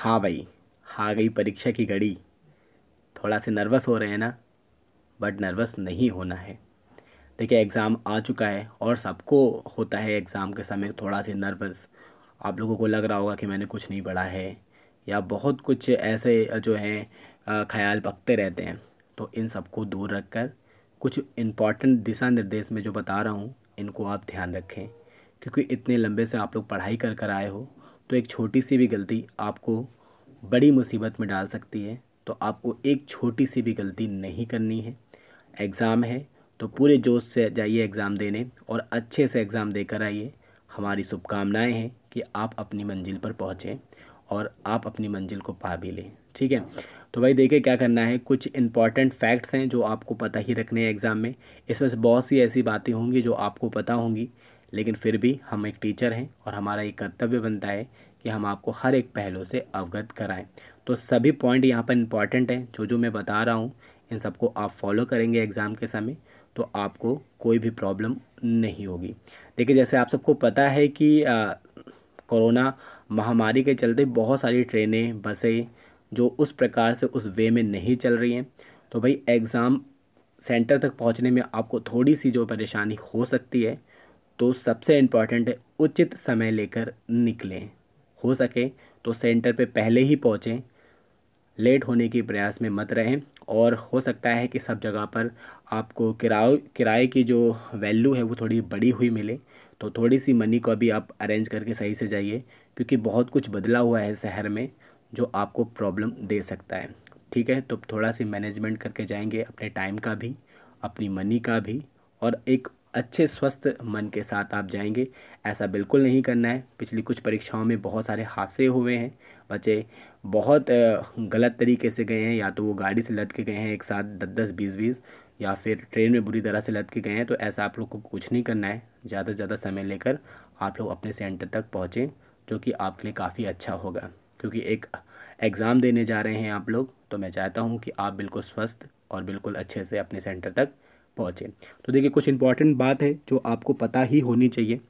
हाँ भाई आ हाँ गई परीक्षा की घड़ी थोड़ा से नर्वस हो रहे हैं ना बट नर्वस नहीं होना है देखिए एग्ज़ाम आ चुका है और सबको होता है एग्ज़ाम के समय थोड़ा से नर्वस आप लोगों को लग रहा होगा कि मैंने कुछ नहीं पढ़ा है या बहुत कुछ ऐसे जो हैं ख्याल पकते रहते हैं तो इन सबको दूर रख कर कुछ इम्पॉर्टेंट दिशा निर्देश में जो बता रहा हूँ इनको आप ध्यान रखें क्योंकि इतने लंबे से आप लोग पढ़ाई कर कर आए हो तो एक छोटी सी भी गलती आपको बड़ी मुसीबत में डाल सकती है तो आपको एक छोटी सी भी गलती नहीं करनी है एग्ज़ाम है तो पूरे जोश से जाइए एग्ज़ाम देने और अच्छे से एग्ज़ाम देकर आइए हमारी शुभकामनाएँ हैं कि आप अपनी मंजिल पर पहुँचें और आप अपनी मंजिल को पा भी लें ठीक है तो भाई देखिए क्या करना है कुछ इंपॉर्टेंट फैक्ट्स हैं जो आपको पता ही रखने हैं एग्ज़ाम में इसमें से बहुत सी ऐसी बातें होंगी जो आपको पता होंगी लेकिन फिर भी हम एक टीचर हैं और हमारा ये कर्तव्य बनता है कि हम आपको हर एक पहलू से अवगत कराएं तो सभी पॉइंट यहाँ पर इंपॉर्टेंट हैं जो जो मैं बता रहा हूँ इन सबको आप फॉलो करेंगे एग्ज़ाम के समय तो आपको कोई भी प्रॉब्लम नहीं होगी देखिए जैसे आप सबको पता है कि आ, कोरोना महामारी के चलते बहुत सारी ट्रेनें बसें जो उस प्रकार से उस वे में नहीं चल रही हैं तो भाई एग्ज़ाम सेंटर तक पहुंचने में आपको थोड़ी सी जो परेशानी हो सकती है तो सबसे इम्पॉर्टेंट है उचित समय लेकर निकलें हो सके तो सेंटर पे पहले ही पहुँचें लेट होने के प्रयास में मत रहें और हो सकता है कि सब जगह पर आपको किराओ किराए की जो वैल्यू है वो थोड़ी बड़ी हुई मिले तो थोड़ी सी मनी को भी आप अरेंज करके सही से जाइए क्योंकि बहुत कुछ बदला हुआ है शहर में जो आपको प्रॉब्लम दे सकता है ठीक है तो थोड़ा सी मैनेजमेंट करके जाएंगे अपने टाइम का भी अपनी मनी का भी और एक अच्छे स्वस्थ मन के साथ आप जाएंगे ऐसा बिल्कुल नहीं करना है पिछली कुछ परीक्षाओं में बहुत सारे हादसे हुए हैं बच्चे बहुत गलत तरीके से गए हैं या तो वो गाड़ी से लद के गए हैं एक साथ दस दस बीस बीस या फिर ट्रेन में बुरी तरह से लद के गए हैं तो ऐसा आप लोग को कुछ नहीं करना है ज़्यादा से ज़्यादा समय लेकर आप लोग अपने सेंटर तक पहुँचें जो कि आपके लिए काफ़ी अच्छा होगा क्योंकि एक एग्ज़ाम देने जा रहे हैं आप लोग तो मैं चाहता हूँ कि आप बिल्कुल स्वस्थ और बिल्कुल अच्छे से अपने सेंटर तक पहुँचे तो देखिए कुछ इंपॉर्टेंट बात है जो आपको पता ही होनी चाहिए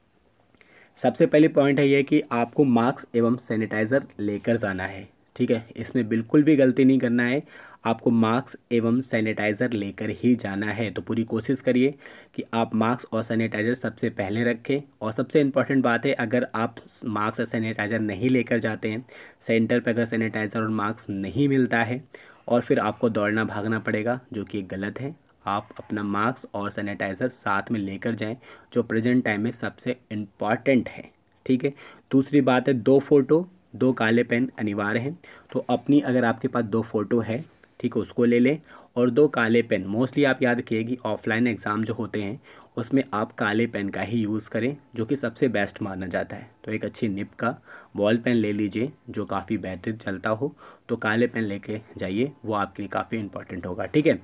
सबसे पहले पॉइंट है ये कि आपको मास्क एवं सैनिटाइज़र लेकर जाना है ठीक है इसमें बिल्कुल भी गलती नहीं करना है आपको मास्क एवं सैनिटाइज़र लेकर ही जाना है तो पूरी कोशिश करिए कि आप मास्क और सैनिटाइज़र सबसे पहले रखें और सबसे इम्पॉर्टेंट बात है अगर आप मास्क और सैनिटाइज़र नहीं लेकर जाते हैं सेंटर पर अगर सैनिटाइज़र और मास्क नहीं मिलता है और फिर आपको दौड़ना भागना पड़ेगा जो कि गलत है आप अपना मास्क और सैनिटाइज़र साथ में लेकर जाएं जो प्रेजेंट टाइम में सबसे इम्पॉर्टेंट है ठीक है दूसरी बात है दो फ़ोटो दो काले पेन अनिवार्य हैं तो अपनी अगर आपके पास दो फ़ोटो है ठीक है उसको ले लें और दो काले पेन मोस्टली आप याद किएगी ऑफलाइन एग्ज़ाम जो होते हैं उसमें आप काले पेन का ही यूज़ करें जो कि सबसे बेस्ट माना जाता है तो एक अच्छी निप का बॉल पेन ले लीजिए जो काफ़ी बेटर चलता हो तो काले पेन लेके जाइए वो आपके लिए काफ़ी इंपॉर्टेंट होगा ठीक है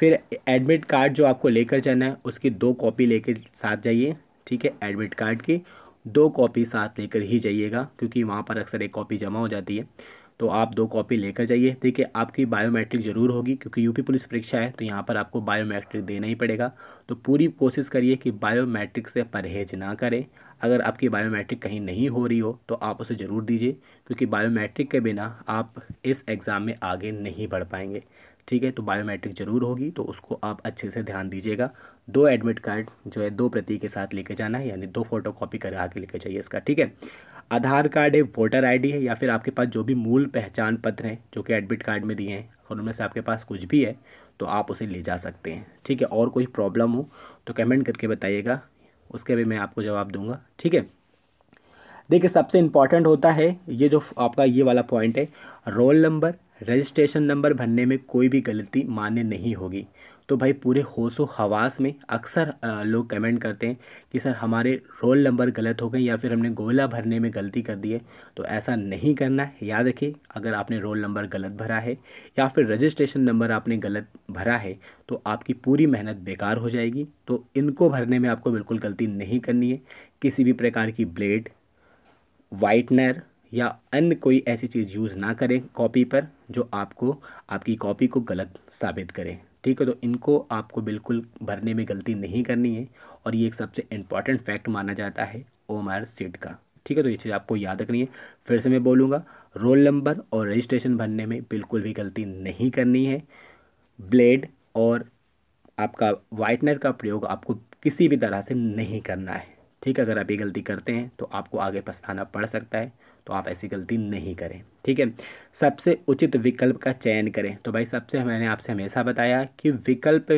फिर एडमिट कार्ड जो आपको लेकर जाना है उसकी दो कॉपी लेकर साथ जाइए ठीक है एडमिट कार्ड की दो कॉपी साथ लेकर ही जाइएगा क्योंकि वहाँ पर अक्सर एक कॉपी जमा हो जाती है तो आप दो कॉपी लेकर जाइए देखिए आपकी बायोमेट्रिक ज़रूर होगी क्योंकि यूपी पुलिस परीक्षा है तो यहाँ पर आपको बायोमेट्रिक देना ही पड़ेगा तो पूरी कोशिश करिए कि बायोमेट्रिक से परहेज ना करें अगर आपकी बायोमेट्रिक कहीं नहीं हो रही हो तो आप उसे ज़रूर दीजिए क्योंकि बायोमेट्रिक के बिना आप इस एग्ज़ाम में आगे नहीं बढ़ पाएंगे ठीक है तो बायोमेट्रिक ज़रूर होगी तो उसको आप अच्छे से ध्यान दीजिएगा दो एडमिट कार्ड जो है दो प्रति के साथ लेके जाना है यानी दो फोटो कॉपी करा के लेके जाइए इसका ठीक है आधार कार्ड है वोटर आईडी है या फिर आपके पास जो भी मूल पहचान पत्र हैं जो कि एडमिट कार्ड में दिए हैं और उनमें से आपके पास कुछ भी है तो आप उसे ले जा सकते हैं ठीक है और कोई प्रॉब्लम हो तो कमेंट करके बताइएगा उसके भी मैं आपको जवाब दूंगा ठीक है देखिए सबसे इम्पॉर्टेंट होता है ये जो आपका ये वाला पॉइंट है रोल नंबर रजिस्ट्रेशन नंबर भरने में कोई भी गलती मान्य नहीं होगी तो भाई पूरे होशो हवास में अक्सर लोग कमेंट करते हैं कि सर हमारे रोल नंबर गलत हो गए या फिर हमने गोला भरने में गलती कर दी है तो ऐसा नहीं करना है याद रखिए अगर आपने रोल नंबर गलत भरा है या फिर रजिस्ट्रेशन नंबर आपने गलत भरा है तो आपकी पूरी मेहनत बेकार हो जाएगी तो इनको भरने में आपको बिल्कुल गलती नहीं करनी है किसी भी प्रकार की ब्लेड वाइटनर या अन्य कोई ऐसी चीज़ यूज़ ना करें कॉपी पर जो आपको आपकी कॉपी को गलत साबित करें ठीक है तो इनको आपको बिल्कुल भरने में गलती नहीं करनी है और ये एक सबसे इम्पॉर्टेंट फैक्ट माना जाता है ओमर सीट का ठीक है तो ये चीज़ आपको याद रखनी है फिर से मैं बोलूँगा रोल नंबर और रजिस्ट्रेशन भरने में बिल्कुल भी गलती नहीं करनी है ब्लेड और आपका वाइटनर का प्रयोग आपको किसी भी तरह से नहीं करना है ठीक है अगर आप ये गलती करते हैं तो आपको आगे पछताना पड़ सकता है तो आप ऐसी गलती नहीं करें ठीक है सबसे उचित विकल्प का चयन करें तो भाई सबसे मैंने आपसे हमेशा बताया कि विकल्प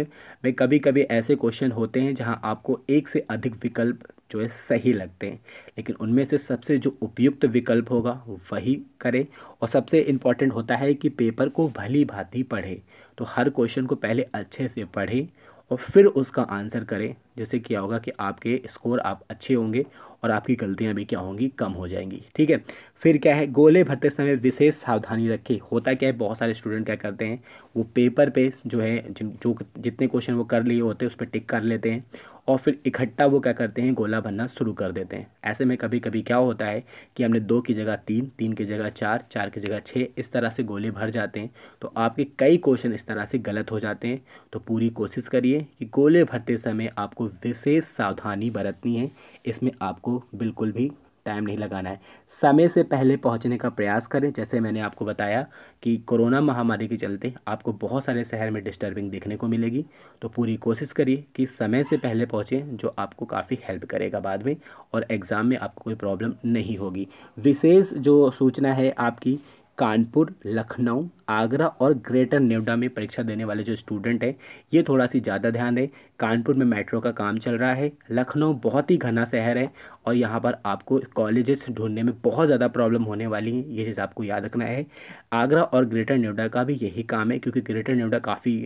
में कभी कभी ऐसे क्वेश्चन होते हैं जहां आपको एक से अधिक विकल्प जो है सही लगते हैं लेकिन उनमें से सबसे जो उपयुक्त विकल्प होगा वही करें और सबसे इम्पॉर्टेंट होता है कि पेपर को भली भांति पढ़ें तो हर क्वेश्चन को पहले अच्छे से पढ़ें और फिर उसका आंसर करें जैसे क्या होगा कि आपके स्कोर आप अच्छे होंगे और आपकी गलतियां भी क्या होंगी कम हो जाएंगी ठीक है फिर क्या है गोले भरते समय विशेष सावधानी रखें होता क्या है बहुत सारे स्टूडेंट क्या करते हैं वो पेपर पे जो है जो जितने क्वेश्चन वो कर लिए होते हैं उस पर टिक कर लेते हैं और फिर इकट्ठा वो क्या करते हैं गोला भरना शुरू कर देते हैं ऐसे में कभी कभी क्या होता है कि हमने दो की जगह तीन तीन की जगह चार चार की जगह छः इस तरह से गोले भर जाते हैं तो आपके कई क्वेश्चन इस तरह से गलत हो जाते हैं तो पूरी कोशिश करिए कि गोले भरते समय आपको आपको विशेष सावधानी बरतनी है इसमें आपको बिल्कुल भी टाइम नहीं लगाना है समय से पहले पहुंचने का प्रयास करें जैसे मैंने आपको बताया कि कोरोना महामारी के चलते आपको बहुत सारे शहर में डिस्टर्बिंग देखने को मिलेगी तो पूरी कोशिश करिए कि समय से पहले पहुँचें जो आपको काफ़ी हेल्प करेगा बाद में और एग्ज़ाम में आपको कोई प्रॉब्लम नहीं होगी विशेष जो सूचना है आपकी कानपुर लखनऊ आगरा और ग्रेटर नोएडा में परीक्षा देने वाले जो स्टूडेंट हैं ये थोड़ा सी ज़्यादा ध्यान दें कानपुर में मेट्रो का काम चल रहा है लखनऊ बहुत ही घना शहर है और यहाँ पर आपको कॉलेजेस ढूंढने में बहुत ज़्यादा प्रॉब्लम होने वाली है ये चीज़ आपको याद रखना है आगरा और ग्रेटर नोएडा का भी यही काम है क्योंकि ग्रेटर नोएडा काफ़ी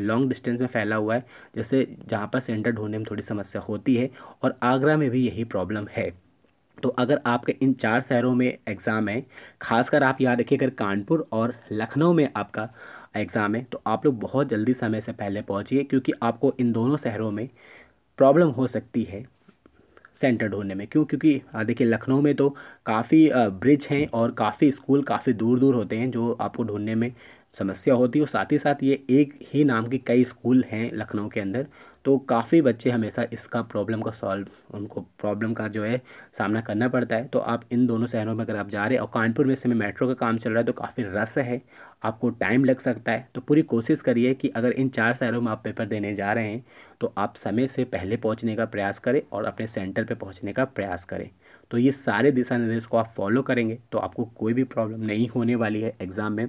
लॉन्ग डिस्टेंस में फैला हुआ है जैसे जहाँ पर सेंटर ढूंढने में थोड़ी समस्या होती है और आगरा में भी यही प्रॉब्लम है तो अगर आपके इन चार शहरों में एग्ज़ाम है खासकर आप याद रखिए अगर कानपुर और लखनऊ में आपका एग्ज़ाम है तो आप लोग बहुत जल्दी समय से पहले पहुँचिए क्योंकि आपको इन दोनों शहरों में प्रॉब्लम हो सकती है सेंटर ढूंढने में क्यों क्योंकि देखिए लखनऊ में तो काफ़ी ब्रिज हैं और काफ़ी स्कूल काफ़ी दूर दूर होते हैं जो आपको ढूंढने में समस्या होती है और साथ ही साथ ये एक ही नाम के कई स्कूल हैं लखनऊ के अंदर तो काफ़ी बच्चे हमेशा इसका प्रॉब्लम का सॉल्व उनको प्रॉब्लम का जो है सामना करना पड़ता है तो आप इन दोनों शहरों में अगर आप जा रहे हैं और कानपुर में इस समय मेट्रो का काम चल रहा है तो काफ़ी रस है आपको टाइम लग सकता है तो पूरी कोशिश करिए कि अगर इन चार शहरों में आप पेपर देने जा रहे हैं तो आप समय से पहले पहुँचने का प्रयास करें और अपने सेंटर पर पहुँचने का प्रयास करें तो ये सारे दिशा निर्देश को आप फॉलो करेंगे तो आपको कोई भी प्रॉब्लम नहीं होने वाली है एग्ज़ाम में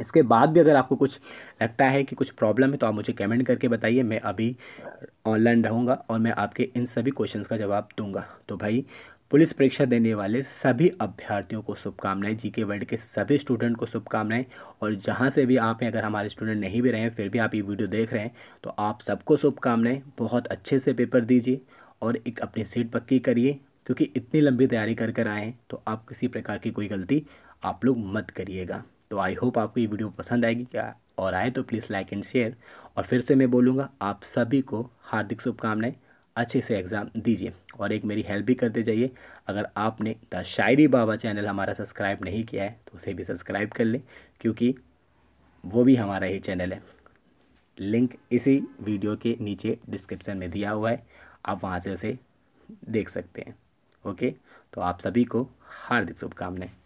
इसके बाद भी अगर आपको कुछ लगता है कि कुछ प्रॉब्लम है तो आप मुझे कमेंट करके बताइए मैं अभी ऑनलाइन रहूँगा और मैं आपके इन सभी क्वेश्चंस का जवाब दूंगा तो भाई पुलिस परीक्षा देने वाले सभी अभ्यर्थियों को शुभकामनाएं जीके वर्ल्ड के सभी स्टूडेंट को शुभकामनाएं और जहां से भी आप हैं अगर हमारे स्टूडेंट नहीं भी रहे हैं फिर भी आप ये वीडियो देख रहे हैं तो आप सबको शुभकामनाएं बहुत अच्छे से पेपर दीजिए और एक अपनी सीट पक्की करिए क्योंकि इतनी लंबी तैयारी कर कर आएँ तो आप किसी प्रकार की कोई गलती आप लोग मत करिएगा तो आई होप आपको ये वीडियो पसंद आएगी क्या और आए तो प्लीज़ लाइक एंड शेयर और फिर से मैं बोलूँगा आप सभी को हार्दिक शुभकामनाएँ अच्छे से एग्ज़ाम दीजिए और एक मेरी हेल्प भी करते जाइए अगर आपने द शायरी बाबा चैनल हमारा सब्सक्राइब नहीं किया है तो उसे भी सब्सक्राइब कर लें क्योंकि वो भी हमारा ही चैनल है लिंक इसी वीडियो के नीचे डिस्क्रिप्शन में दिया हुआ है आप वहाँ से उसे देख सकते हैं ओके तो आप सभी को हार्दिक शुभकामनाएं